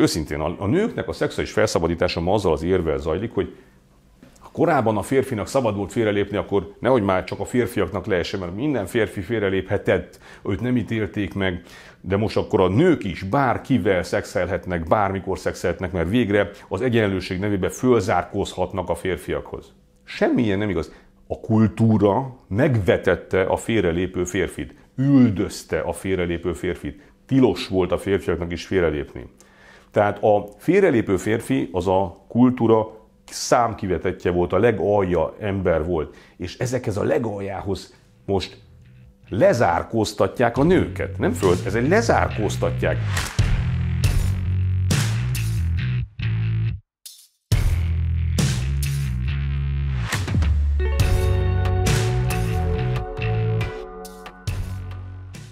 most őszintén, a, a nőknek a szexuális felszabadítása ma azzal az érvel zajlik, hogy ha korábban a férfinak szabad volt félrelépni, akkor nehogy már csak a férfiaknak lehessen, mert minden férfi félreléphetett, őt nem ítélték meg, de most akkor a nők is bárkivel szexelhetnek, bármikor szexelhetnek, mert végre az egyenlőség nevében fölzárkózhatnak a férfiakhoz. Semmilyen nem igaz. A kultúra megvetette a félrelépő férfit, üldözte a félrelépő férfit, tilos volt a férfiaknak is félrelépni. Tehát a félrelépő férfi az a kultúra számkivetetje volt, a legalja ember volt. És ezekhez a legaljához most lezárkóztatják a nőket. Nem föld, ez egy lezárkóztatják.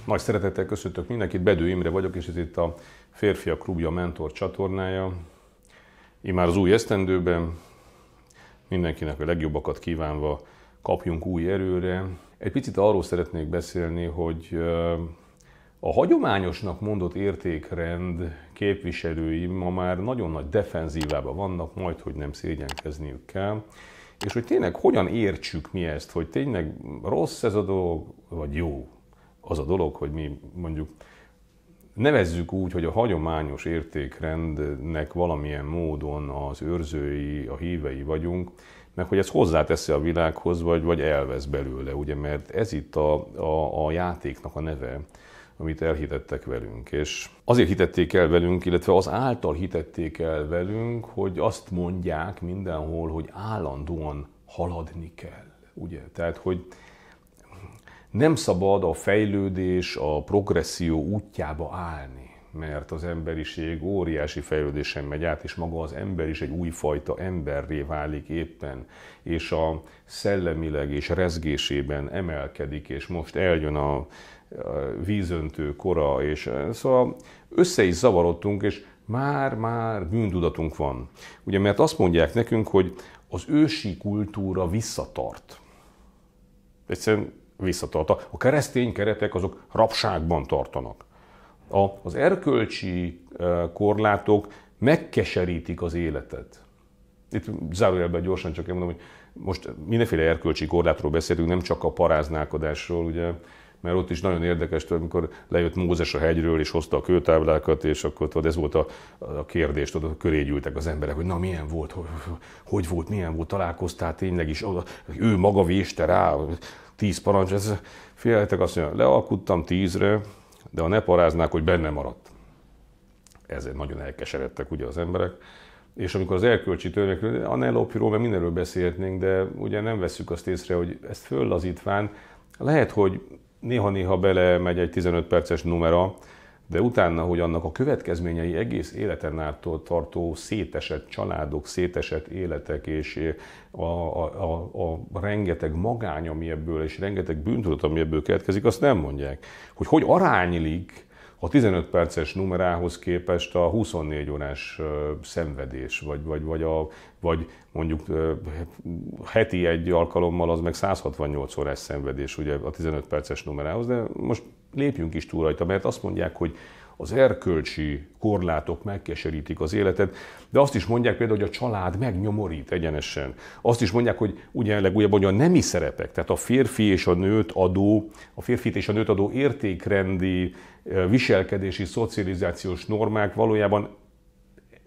Nagy szeretettel köszöntök mindenkit, Bedő Imre vagyok, és ez itt a Férfiak Klubja Mentor csatornája. Immár az új esztendőben mindenkinek a legjobbakat kívánva kapjunk új erőre. Egy picit arról szeretnék beszélni, hogy a hagyományosnak mondott értékrend képviselői ma már nagyon nagy defenzívában vannak, majd hogy nem szégyenkezniük kell. És hogy tényleg hogyan értsük mi ezt, hogy tényleg rossz ez a dolog, vagy jó az a dolog, hogy mi mondjuk nevezzük úgy, hogy a hagyományos értékrendnek valamilyen módon az őrzői, a hívei vagyunk, meg hogy ez hozzáteszi a világhoz, vagy, vagy elvesz belőle, ugye, mert ez itt a, a, a játéknak a neve, amit elhitettek velünk. És azért hitették el velünk, illetve az által hitették el velünk, hogy azt mondják mindenhol, hogy állandóan haladni kell. Ugye? Tehát, hogy nem szabad a fejlődés, a progresszió útjába állni, mert az emberiség óriási fejlődésen megy át, és maga az ember is egy újfajta emberré válik éppen, és a szellemileg és rezgésében emelkedik, és most eljön a vízöntő kora, és e, szóval össze is zavarodtunk, és már-már bűntudatunk van. Ugye, mert azt mondják nekünk, hogy az ősi kultúra visszatart. Egyszerűen visszatartva. A keresztény keretek azok rabságban tartanak. A, az erkölcsi korlátok megkeserítik az életet. Itt zárójelben gyorsan csak én mondom, hogy most mindenféle erkölcsi korlátról beszélünk, nem csak a paráználkodásról, ugye, mert ott is nagyon érdekes, tőle, amikor lejött Mózes a hegyről, és hozta a kőtáblákat, és akkor tudod, ez volt a, a kérdés, tudod, köré gyűltek az emberek, hogy na milyen volt, hogy, hogy volt, milyen volt, találkoztál tényleg is, ő maga véste rá, tíz parancs, ez Figyeljetek azt mondja, lealkudtam tízre, de ha ne paráznák, hogy benne maradt. Ezért nagyon elkeseredtek ugye az emberek. És amikor az erkölcsi törvényekről, a lopjról, mert mindenről beszélhetnénk, de ugye nem veszük azt észre, hogy ezt föllazítván lehet, hogy néha-néha bele megy egy 15 perces numera, de utána, hogy annak a következményei egész életen át tartó szétesett családok, szétesett életek és eh, a, a, a, a rengeteg magány, ami ebből, és rengeteg bűntudat, ami ebből keletkezik, azt nem mondják. Hogy hogy aránylik a 15 perces numerához képest a 24 órás eh, szenvedés, vagy, vagy, vagy, a, vagy mondjuk eh, heti egy alkalommal az meg 168 órás szenvedés ugye a 15 perces numerához, de most lépjünk is túl rajta, mert azt mondják, hogy az erkölcsi korlátok megkeserítik az életet, de azt is mondják például, hogy a család megnyomorít egyenesen. Azt is mondják, hogy ugye legújabb a nemi szerepek, tehát a férfi és a nőt adó, a férfit és a nőt adó értékrendi, viselkedési, szocializációs normák valójában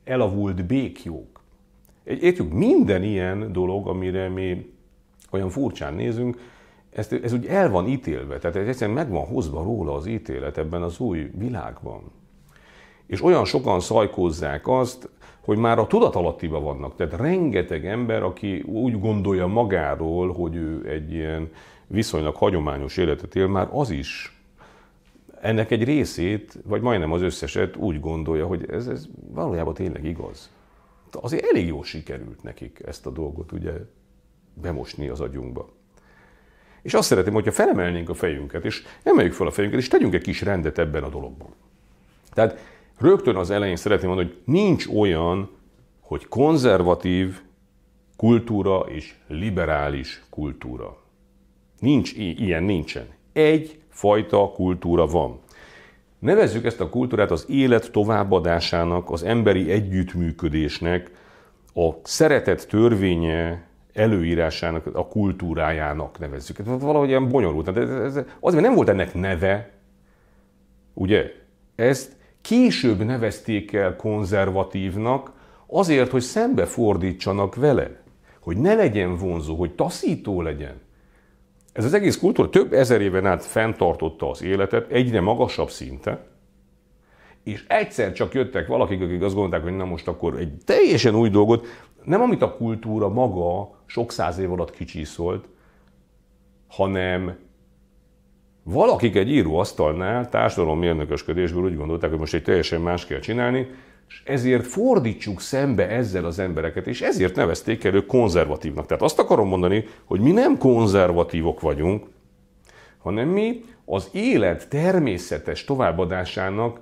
elavult békjók. Értjük, minden ilyen dolog, amire mi olyan furcsán nézünk, ez, ez úgy el van ítélve, tehát ez egyszerűen meg van hozva róla az ítélet ebben az új világban. És olyan sokan szajkózzák azt, hogy már a tudatalattiba vannak. Tehát rengeteg ember, aki úgy gondolja magáról, hogy ő egy ilyen viszonylag hagyományos életet él, már az is ennek egy részét, vagy majdnem az összeset úgy gondolja, hogy ez, ez valójában tényleg igaz. Azért elég jól sikerült nekik ezt a dolgot ugye bemosni az agyunkba. És azt szeretném, hogyha felemelnénk a fejünket, és emeljük fel a fejünket, és tegyünk egy kis rendet ebben a dologban. Tehát rögtön az elején szeretném mondani, hogy nincs olyan, hogy konzervatív kultúra és liberális kultúra. Nincs ilyen, nincsen. Egy fajta kultúra van. Nevezzük ezt a kultúrát az élet továbbadásának, az emberi együttműködésnek, a szeretet törvénye előírásának, a kultúrájának nevezzük. Ez valahogy ilyen bonyolult. De ez, ez, azért nem volt ennek neve, ugye? Ezt később nevezték el konzervatívnak, azért, hogy szembefordítsanak vele, hogy ne legyen vonzó, hogy taszító legyen. Ez az egész kultúra több ezer éven át fenntartotta az életet egyre magasabb szinten, és egyszer csak jöttek valakik, akik azt gondolták, hogy na most akkor egy teljesen új dolgot, nem amit a kultúra maga sok száz év alatt kicsiszolt, hanem valakik egy íróasztalnál mérnökösködésből úgy gondolták, hogy most egy teljesen más kell csinálni, és ezért fordítsuk szembe ezzel az embereket, és ezért nevezték el ők konzervatívnak. Tehát azt akarom mondani, hogy mi nem konzervatívok vagyunk, hanem mi az élet természetes továbbadásának,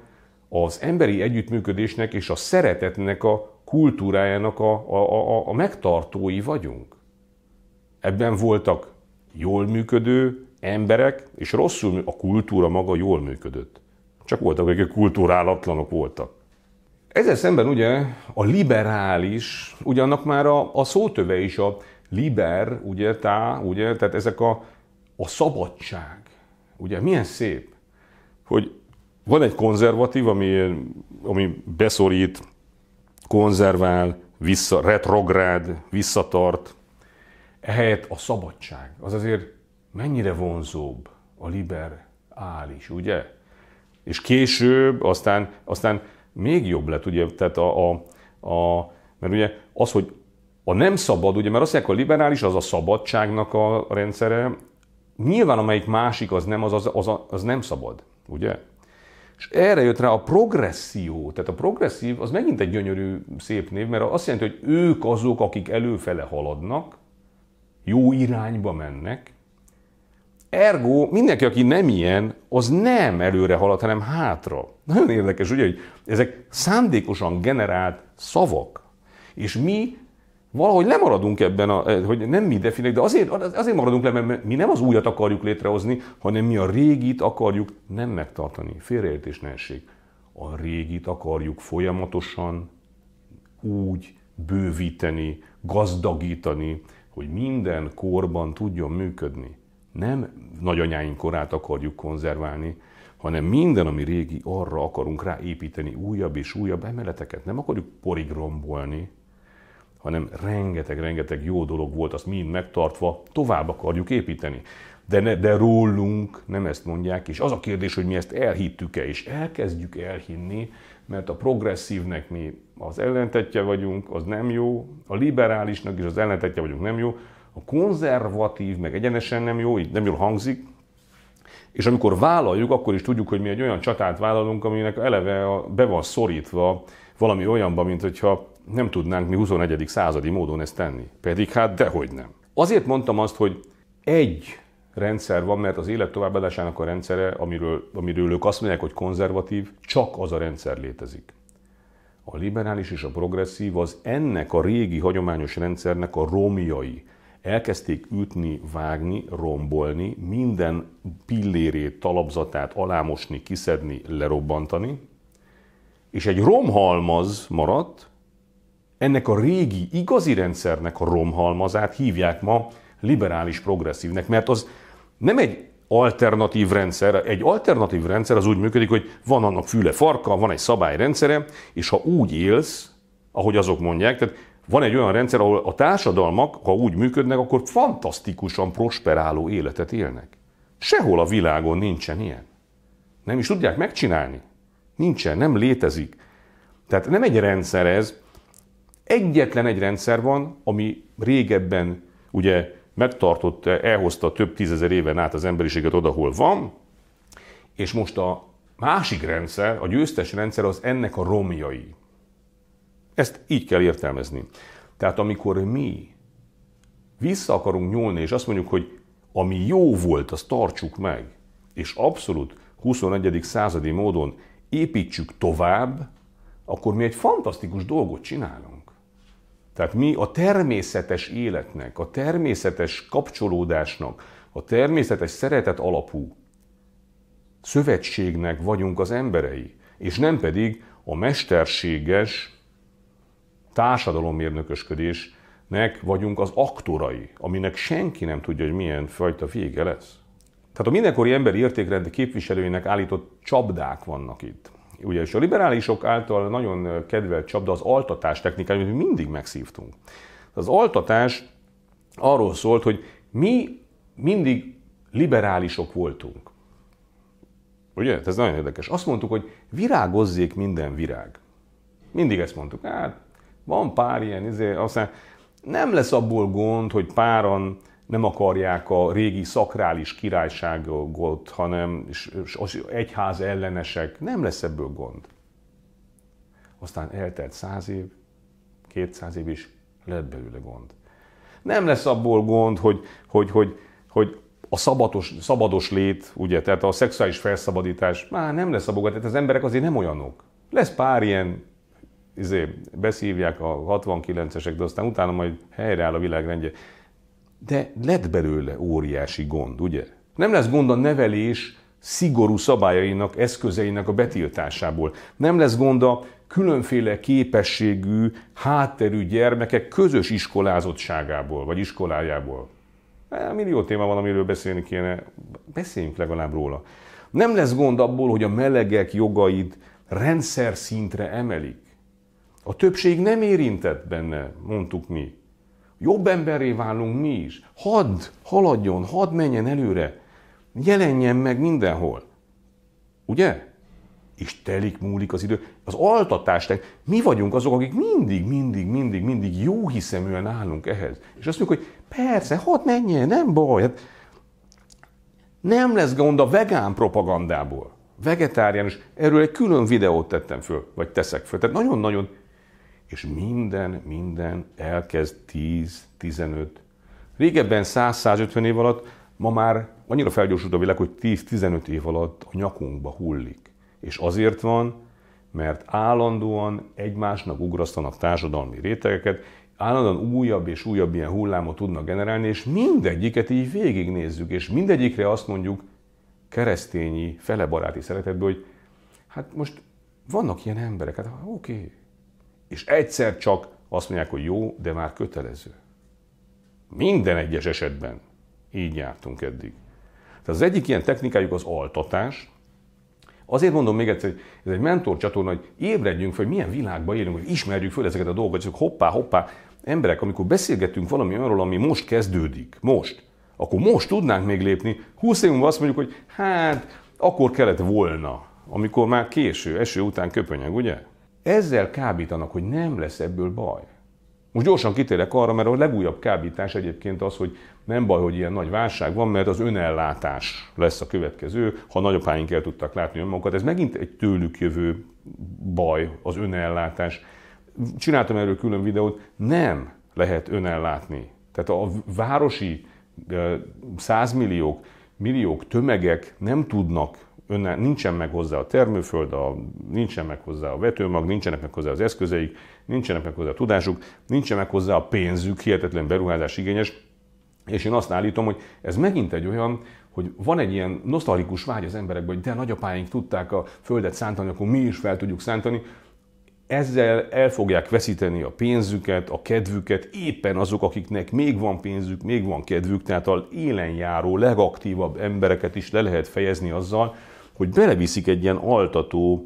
az emberi együttműködésnek és a szeretetnek a kultúrájának a, a, a, a megtartói vagyunk. Ebben voltak jól működő emberek, és rosszul a kultúra maga jól működött. Csak voltak, akik kultúrálatlanok voltak. Ezzel szemben ugye a liberális, ugyanak már a, a szótöve is a liber, ugye, tá, ugye, tehát ezek a, a szabadság. Ugye, milyen szép, hogy van egy konzervatív, ami, ami beszorít konzervál, vissza, retrográd, visszatart. Ehelyett a szabadság, az azért mennyire vonzóbb a liberális, ugye? És később aztán, aztán még jobb lett, ugye, tehát a, a, a, mert ugye az, hogy a nem szabad, ugye, mert azt mondják, a liberális az a szabadságnak a rendszere, nyilván amelyik másik az nem, az, az, az, az nem szabad, ugye? És erre jött rá a progresszió. Tehát a progresszív az megint egy gyönyörű, szép név, mert azt jelenti, hogy ők azok, akik előfele haladnak, jó irányba mennek, Ergo, mindenki, aki nem ilyen, az nem előre halad, hanem hátra. Nagyon érdekes, ugye, hogy ezek szándékosan generált szavak. És mi valahogy lemaradunk ebben, a, eh, hogy nem mi definiáljuk, de azért, azért maradunk le, mert mi nem az újat akarjuk létrehozni, hanem mi a régit akarjuk nem megtartani. Félreértés ne essék. A régit akarjuk folyamatosan úgy bővíteni, gazdagítani, hogy minden korban tudjon működni. Nem nagyanyáink korát akarjuk konzerválni, hanem minden, ami régi, arra akarunk ráépíteni újabb és újabb emeleteket. Nem akarjuk porig rombolni, hanem rengeteg-rengeteg jó dolog volt, azt mind megtartva tovább akarjuk építeni. De, ne, de rólunk nem ezt mondják, és az a kérdés, hogy mi ezt elhittük-e, és elkezdjük elhinni, mert a progresszívnek mi az ellentetje vagyunk, az nem jó, a liberálisnak is az ellentetje vagyunk, nem jó, a konzervatív meg egyenesen nem jó, így nem jól hangzik, és amikor vállaljuk, akkor is tudjuk, hogy mi egy olyan csatát vállalunk, aminek eleve be van szorítva valami olyanba, mint hogyha nem tudnánk mi 21. századi módon ezt tenni. Pedig hát dehogy nem. Azért mondtam azt, hogy egy rendszer van, mert az élet továbbadásának a rendszere, amiről, amiről ők azt mondják, hogy konzervatív, csak az a rendszer létezik. A liberális és a progresszív az ennek a régi hagyományos rendszernek a romjai. Elkezdték ütni, vágni, rombolni, minden pillérét, talapzatát alámosni, kiszedni, lerobbantani, és egy romhalmaz maradt, ennek a régi, igazi rendszernek a romhalmazát hívják ma liberális progresszívnek, mert az nem egy alternatív rendszer. Egy alternatív rendszer az úgy működik, hogy van annak füle farka, van egy szabályrendszere, és ha úgy élsz, ahogy azok mondják, tehát van egy olyan rendszer, ahol a társadalmak, ha úgy működnek, akkor fantasztikusan prosperáló életet élnek. Sehol a világon nincsen ilyen. Nem is tudják megcsinálni. Nincsen, nem létezik. Tehát nem egy rendszer ez, Egyetlen egy rendszer van, ami régebben ugye megtartott, elhozta több tízezer éven át az emberiséget oda, hol van, és most a másik rendszer, a győztes rendszer az ennek a romjai. Ezt így kell értelmezni. Tehát amikor mi vissza akarunk nyúlni, és azt mondjuk, hogy ami jó volt, azt tartsuk meg, és abszolút 21. századi módon építsük tovább, akkor mi egy fantasztikus dolgot csinálunk. Tehát mi a természetes életnek, a természetes kapcsolódásnak, a természetes szeretet alapú szövetségnek vagyunk az emberei, és nem pedig a mesterséges társadalommérnökösködésnek vagyunk az aktorai, aminek senki nem tudja, hogy milyen fajta vége lesz. Tehát a mindenkori emberi értékrend képviselőinek állított csapdák vannak itt és a liberálisok által nagyon kedvelt csapda az altatás technikája, amit mindig megszívtunk. Az altatás arról szólt, hogy mi mindig liberálisok voltunk. Ugye? Ez nagyon érdekes. Azt mondtuk, hogy virágozzék minden virág. Mindig ezt mondtuk. Hát, van pár ilyen, izé, aztán nem lesz abból gond, hogy páran nem akarják a régi szakrális királyságot, hanem és az egyház ellenesek, nem lesz ebből gond. Aztán eltelt száz év, kétszáz év is lett belőle gond. Nem lesz abból gond, hogy, hogy, hogy, hogy a szabatos, szabados lét, ugye, tehát a szexuális felszabadítás, már nem lesz abból, tehát az emberek azért nem olyanok. Lesz pár ilyen, izé, beszívják a 69-esek, de aztán utána majd helyreáll a világrendje. De lett belőle óriási gond, ugye? Nem lesz gond a nevelés szigorú szabályainak, eszközeinek a betiltásából. Nem lesz gond a különféle képességű, hátterű gyermekek közös iskolázottságából, vagy iskolájából. E, millió téma van, amiről beszélni kéne, beszéljünk legalább róla. Nem lesz gond abból, hogy a melegek jogait rendszer szintre emelik. A többség nem érintett benne, mondtuk mi. Jobb emberré válunk mi is. Hadd haladjon, hadd menjen előre. Jelenjen meg mindenhol. Ugye? És telik, múlik az idő. Az altatás, mi vagyunk azok, akik mindig, mindig, mindig, mindig jó hiszeműen állunk ehhez. És azt mondjuk, hogy persze, hadd menjen, nem baj. Hát nem lesz gond a vegán propagandából. Vegetáriánus. Erről egy külön videót tettem föl, vagy teszek föl. Tehát nagyon-nagyon és minden, minden elkezd 10-15. Régebben 100-150 év alatt, ma már annyira felgyorsult a világ, hogy 10-15 év alatt a nyakunkba hullik. És azért van, mert állandóan egymásnak ugrasztanak társadalmi rétegeket, állandóan újabb és újabb ilyen hullámot tudnak generálni, és mindegyiket így végignézzük, és mindegyikre azt mondjuk keresztényi, felebaráti szeretetből, hogy hát most vannak ilyen emberek, hát oké, okay, és egyszer csak azt mondják, hogy jó, de már kötelező. Minden egyes esetben így jártunk eddig. Tehát az egyik ilyen technikájuk az altatás. Azért mondom még egyszer, hogy ez egy mentor csatorna, hogy ébredjünk fel, hogy milyen világban élünk, hogy ismerjük föl ezeket a dolgokat, csak hoppá, hoppá, emberek, amikor beszélgetünk valami arról, ami most kezdődik, most, akkor most tudnánk még lépni. Húsz év múlva azt mondjuk, hogy hát, akkor kellett volna, amikor már késő, eső után köpönyeg, ugye? Ezzel kábítanak, hogy nem lesz ebből baj. Most gyorsan kitérek arra, mert a legújabb kábítás egyébként az, hogy nem baj, hogy ilyen nagy válság van, mert az önellátás lesz a következő, ha nagyapáink el tudtak látni önmagukat. Ez megint egy tőlük jövő baj, az önellátás. Csináltam erről külön videót, nem lehet önellátni. Tehát a városi eh, százmilliók, milliók, tömegek nem tudnak önne, nincsen meg hozzá a termőföld, a, nincsen meg hozzá a vetőmag, nincsenek meg hozzá az eszközeik, nincsenek meg hozzá a tudásuk, nincsen meg hozzá a pénzük, hihetetlen beruházás igényes, és én azt állítom, hogy ez megint egy olyan, hogy van egy ilyen nosztalikus vágy az emberekben, hogy de nagyapáink tudták a földet szántani, akkor mi is fel tudjuk szántani. Ezzel el fogják veszíteni a pénzüket, a kedvüket, éppen azok, akiknek még van pénzük, még van kedvük, tehát a élen járó, legaktívabb embereket is le lehet fejezni azzal, hogy beleviszik egy ilyen altató,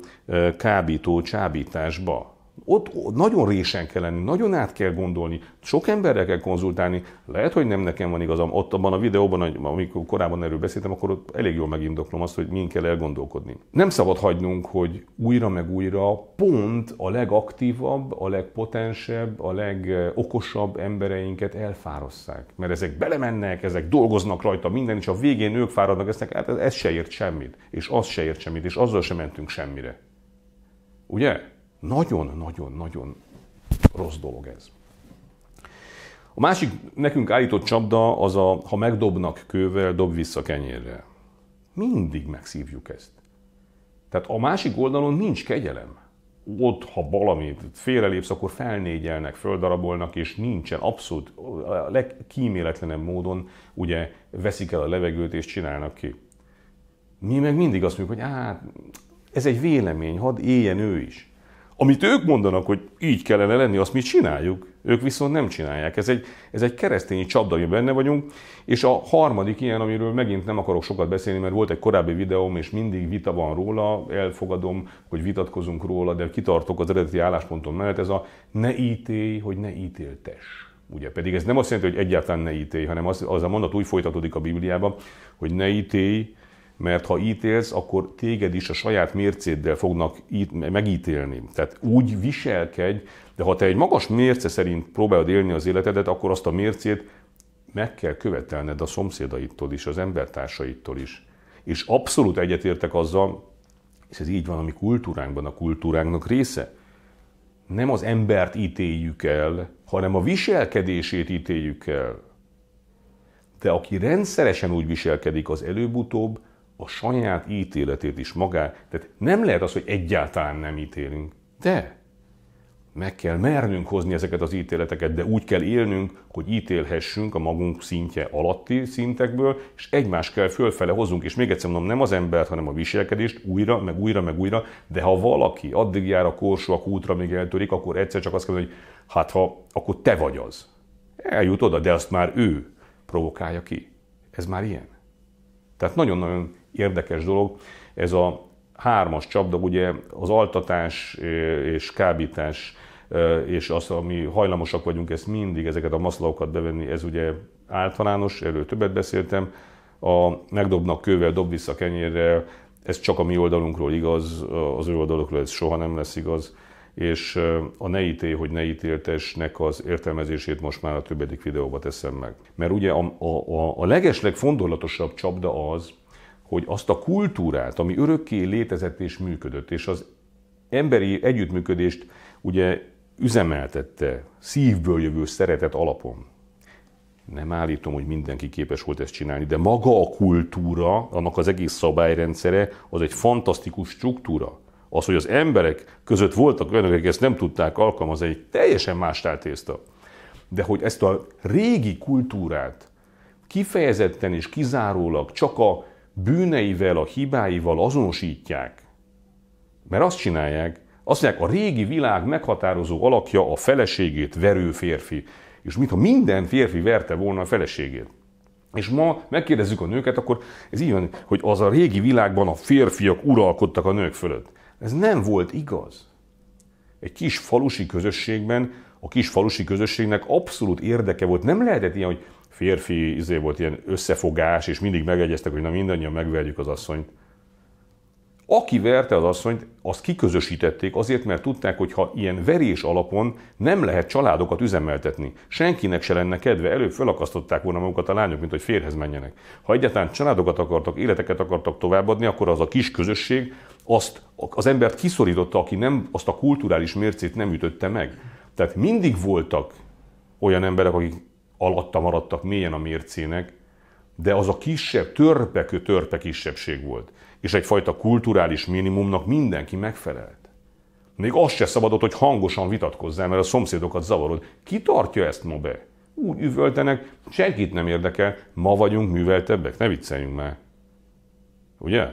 kábító csábításba ott nagyon résen kell lenni, nagyon át kell gondolni, sok emberrel kell konzultálni. Lehet, hogy nem nekem van igazam. Ott abban a videóban, amikor korábban erről beszéltem, akkor ott elég jól megindoklom azt, hogy min kell elgondolkodni. Nem szabad hagynunk, hogy újra meg újra pont a legaktívabb, a legpotensebb, a legokosabb embereinket elfárasszák. Mert ezek belemennek, ezek dolgoznak rajta minden, és a végén ők fáradnak, ezt hát ez se ért semmit, és az se ért semmit, és azzal sem mentünk semmire. Ugye? Nagyon-nagyon-nagyon rossz dolog ez. A másik nekünk állított csapda az a, ha megdobnak kővel, dob vissza kenyérrel. Mindig megszívjuk ezt. Tehát a másik oldalon nincs kegyelem. Ott, ha valamit félrelépsz, akkor felnégyelnek, földarabolnak, és nincsen abszolút, a legkíméletlenebb módon ugye veszik el a levegőt és csinálnak ki. Mi meg mindig azt mondjuk, hogy hát ez egy vélemény, hadd éljen ő is. Amit ők mondanak, hogy így kellene lenni, azt mi csináljuk. Ők viszont nem csinálják. Ez egy, ez egy keresztényi csapda, mi benne vagyunk. És a harmadik ilyen, amiről megint nem akarok sokat beszélni, mert volt egy korábbi videóm, és mindig vita van róla, elfogadom, hogy vitatkozunk róla, de kitartok az eredeti álláspontom mellett, ez a ne ítélj, hogy ne ítéltes. Ugye pedig ez nem azt jelenti, hogy egyáltalán ne ítélj, hanem az, az a mondat úgy folytatódik a Bibliában, hogy ne ítélj, mert ha ítélsz, akkor téged is a saját mércéddel fognak ít, megítélni. Tehát úgy viselkedj, de ha te egy magas mérce szerint próbálod élni az életedet, akkor azt a mércét meg kell követelned a szomszédaitól is, az embertársaitól is. És abszolút egyetértek azzal, és ez így van a mi kultúránkban, a kultúránknak része. Nem az embert ítéljük el, hanem a viselkedését ítéljük el. De aki rendszeresen úgy viselkedik, az előbb-utóbb a saját ítéletét is magá. Tehát nem lehet az, hogy egyáltalán nem ítélünk. De meg kell mernünk hozni ezeket az ítéleteket, de úgy kell élnünk, hogy ítélhessünk a magunk szintje alatti szintekből, és egymás kell fölfele hozunk, és még egyszer mondom, nem az embert, hanem a viselkedést újra, meg újra, meg újra, de ha valaki addig jár a korsó, a kútra, még eltörik, akkor egyszer csak azt kell hogy hát ha, akkor te vagy az. Eljut oda, de azt már ő provokálja ki. Ez már ilyen. Tehát nagyon-nagyon érdekes dolog. Ez a hármas csapda, ugye az altatás és kábítás, és az, ami hajlamosak vagyunk ezt mindig, ezeket a maszlaokat bevenni, ez ugye általános, erről többet beszéltem. A megdobnak kővel, dob vissza kenyérrel, ez csak a mi oldalunkról igaz, az ő oldalukról ez soha nem lesz igaz és a ne ítél, hogy ne ítéltesnek az értelmezését most már a többedik videóba teszem meg. Mert ugye a, a, a legesleg fondorlatosabb csapda az, hogy azt a kultúrát, ami örökké létezett és működött, és az emberi együttműködést ugye üzemeltette szívből jövő szeretet alapon. Nem állítom, hogy mindenki képes volt ezt csinálni, de maga a kultúra, annak az egész szabályrendszere, az egy fantasztikus struktúra. Az, hogy az emberek között voltak olyanok, akik ezt nem tudták alkalmazni, egy teljesen más tártészta. De hogy ezt a régi kultúrát kifejezetten és kizárólag csak a bűneivel, a hibáival azonosítják. Mert azt csinálják, azt mondják, a régi világ meghatározó alakja a feleségét verő férfi. És mintha minden férfi verte volna a feleségét. És ma megkérdezzük a nőket, akkor ez így van, hogy az a régi világban a férfiak uralkodtak a nők fölött. Ez nem volt igaz. Egy kis falusi közösségben, a kis falusi közösségnek abszolút érdeke volt. Nem lehetett ilyen, hogy férfi izé volt ilyen összefogás, és mindig megegyeztek, hogy na mindannyian megverjük az asszonyt. Aki verte az asszonyt, azt kiközösítették azért, mert tudták, hogy ha ilyen verés alapon nem lehet családokat üzemeltetni. Senkinek se lenne kedve, előbb felakasztották volna magukat a lányok, mint hogy férhez menjenek. Ha egyáltalán családokat akartak, életeket akartak továbbadni, akkor az a kis közösség azt az embert kiszorította, aki nem, azt a kulturális mércét nem ütötte meg. Tehát mindig voltak olyan emberek, akik alatta maradtak mélyen a mércének, de az a kisebb, törpekő törpe kisebbség volt, és egyfajta kulturális minimumnak mindenki megfelelt. Még azt se szabadott, hogy hangosan vitatkozzál, mert a szomszédokat zavarod. Ki tartja ezt ma be? Úgy üvöltenek, senkit nem érdekel, ma vagyunk műveltebbek, ne vicceljünk már. Ugye?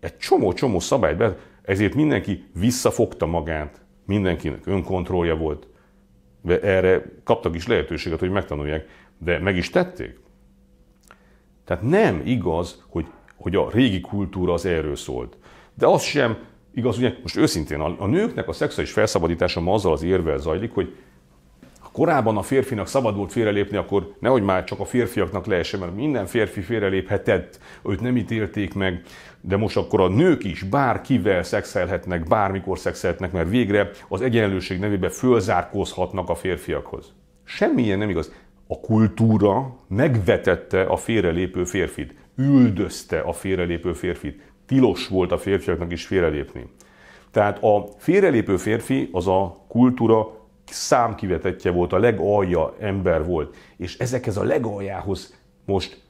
Egy csomó-csomó szabályt be, ezért mindenki visszafogta magát, mindenkinek önkontrollja volt, de erre kaptak is lehetőséget, hogy megtanulják, de meg is tették. Tehát nem igaz, hogy, hogy a régi kultúra az erről szólt. De az sem igaz, ugye most őszintén a, a nőknek a szexuális felszabadítása ma azzal az érvel zajlik, hogy Korábban a férfinak szabad volt félrelépni, akkor nehogy már csak a férfiaknak lehessen, mert minden férfi félreléphetett, őt nem ítélték meg, de most akkor a nők is bárkivel szexelhetnek, bármikor szexelhetnek, mert végre az egyenlőség nevében fölzárkózhatnak a férfiakhoz. Semmilyen nem igaz. A kultúra megvetette a félrelépő férfit, üldözte a félrelépő férfit, tilos volt a férfiaknak is félrelépni. Tehát a félrelépő férfi az a kultúra számkivetetje volt, a legalja ember volt, és ezekhez a legaljához most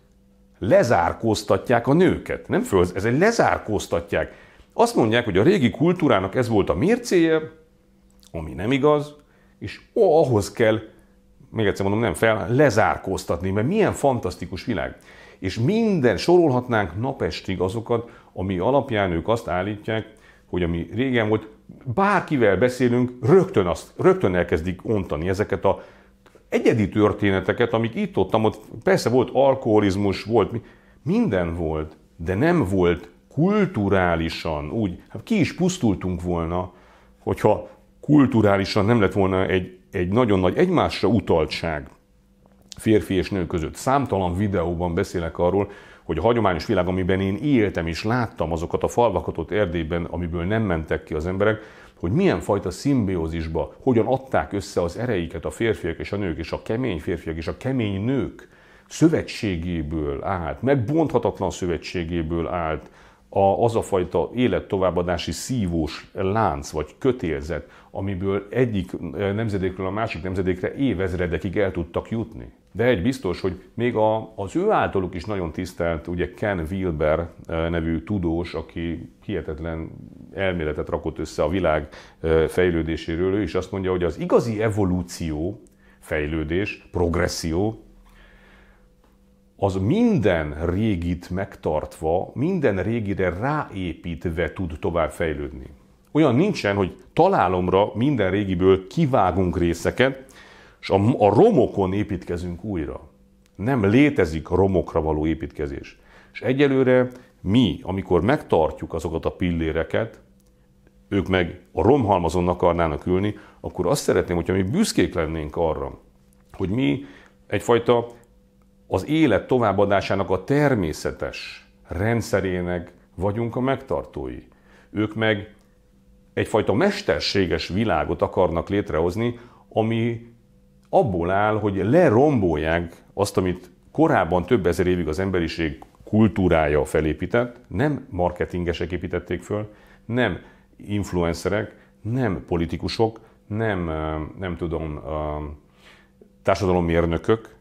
lezárkóztatják a nőket. Nem föl, ez egy lezárkóztatják. Azt mondják, hogy a régi kultúrának ez volt a mércéje, ami nem igaz, és ahhoz kell, még egyszer mondom, nem fel, lezárkóztatni, mert milyen fantasztikus világ. És minden, sorolhatnánk napestig azokat, ami alapján ők azt állítják, hogy ami régen volt, bárkivel beszélünk, rögtön, azt, rögtön elkezdik ontani ezeket a egyedi történeteket, amik itt ott, ott persze volt alkoholizmus, volt, minden volt, de nem volt kulturálisan úgy, hát ki is pusztultunk volna, hogyha kulturálisan nem lett volna egy, egy nagyon nagy egymásra utaltság férfi és nő között. Számtalan videóban beszélek arról, hogy a hagyományos világ, amiben én éltem és láttam azokat a falvakat ott Erdélyben, amiből nem mentek ki az emberek, hogy milyen fajta szimbiózisba, hogyan adták össze az ereiket a férfiak és a nők, és a kemény férfiak és a kemény nők szövetségéből állt, megbonthatatlan szövetségéből állt, a, az a fajta élettovábbadási szívós lánc vagy kötélzet, amiből egyik eh, nemzedékről a másik nemzedékre évezredekig el tudtak jutni. De egy biztos, hogy még a, az ő általuk is nagyon tisztelt, ugye Ken Wilber eh, nevű tudós, aki hihetetlen elméletet rakott össze a világ eh, fejlődéséről, ő is azt mondja, hogy az igazi evolúció, fejlődés, progresszió, az minden régit megtartva, minden régire ráépítve tud tovább fejlődni. Olyan nincsen, hogy találomra minden régiből kivágunk részeket, és a, a romokon építkezünk újra. Nem létezik romokra való építkezés. És egyelőre mi, amikor megtartjuk azokat a pilléreket, ők meg a romhalmazon akarnának ülni, akkor azt szeretném, hogyha mi büszkék lennénk arra, hogy mi egyfajta az élet továbbadásának a természetes rendszerének vagyunk a megtartói. Ők meg egyfajta mesterséges világot akarnak létrehozni, ami abból áll, hogy lerombolják azt, amit korábban több ezer évig az emberiség kultúrája felépített, nem marketingesek építették föl, nem influencerek, nem politikusok, nem, nem tudom, társadalommérnökök,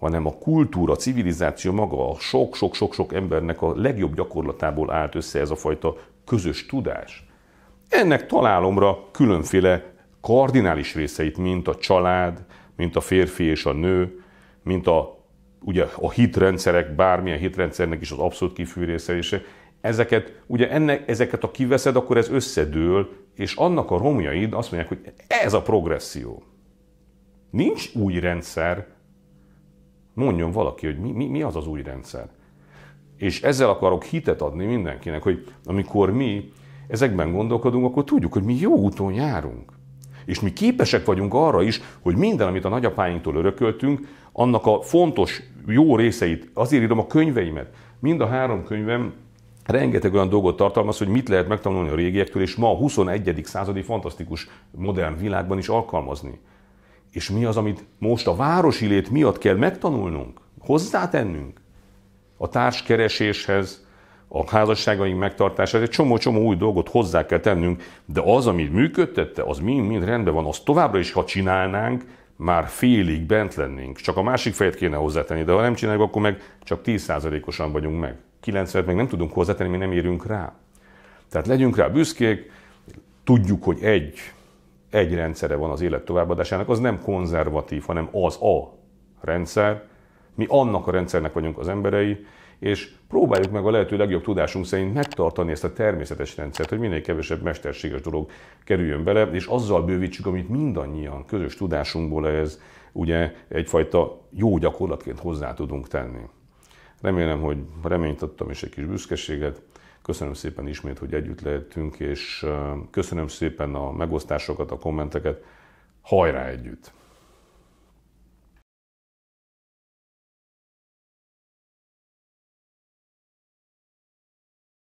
hanem a kultúra, a civilizáció maga, a sok-sok-sok-sok embernek a legjobb gyakorlatából állt össze ez a fajta közös tudás. Ennek találomra különféle kardinális részeit, mint a család, mint a férfi és a nő, mint a, ugye, a hitrendszerek, bármilyen hitrendszernek is az abszolút kifűrészelése, ezeket, ugye ennek, ezeket a kiveszed, akkor ez összedől, és annak a romjaid azt mondják, hogy ez a progresszió. Nincs új rendszer, Mondjon valaki, hogy mi, mi, mi az az új rendszer. És ezzel akarok hitet adni mindenkinek, hogy amikor mi ezekben gondolkodunk, akkor tudjuk, hogy mi jó úton járunk. És mi képesek vagyunk arra is, hogy minden, amit a nagyapáinktól örököltünk, annak a fontos, jó részeit, azért írom a könyveimet. Mind a három könyvem rengeteg olyan dolgot tartalmaz, hogy mit lehet megtanulni a régiektől, és ma a 21. századi fantasztikus modern világban is alkalmazni. És mi az, amit most a városi lét miatt kell megtanulnunk, hozzátennünk a társkereséshez, a házasságaink megtartásához, egy csomó-csomó új dolgot hozzá kell tennünk, de az, amit működtette, az mind-mind rendben van, azt továbbra is, ha csinálnánk, már félig bent lennénk, csak a másik fejet kéne hozzátenni, de ha nem csináljuk, akkor meg csak 10%-osan vagyunk meg. 90 meg nem tudunk hozzátenni, mi nem érünk rá. Tehát legyünk rá büszkék, tudjuk, hogy egy egy rendszere van az élet továbbadásának, az nem konzervatív, hanem az a rendszer. Mi annak a rendszernek vagyunk az emberei, és próbáljuk meg a lehető legjobb tudásunk szerint megtartani ezt a természetes rendszert, hogy minél kevesebb mesterséges dolog kerüljön bele, és azzal bővítsük, amit mindannyian közös tudásunkból ez ugye egyfajta jó gyakorlatként hozzá tudunk tenni. Remélem, hogy reményt adtam is egy kis büszkeséget. Köszönöm szépen ismét, hogy együtt lehetünk, és köszönöm szépen a megosztásokat, a kommenteket. Hajrá együtt!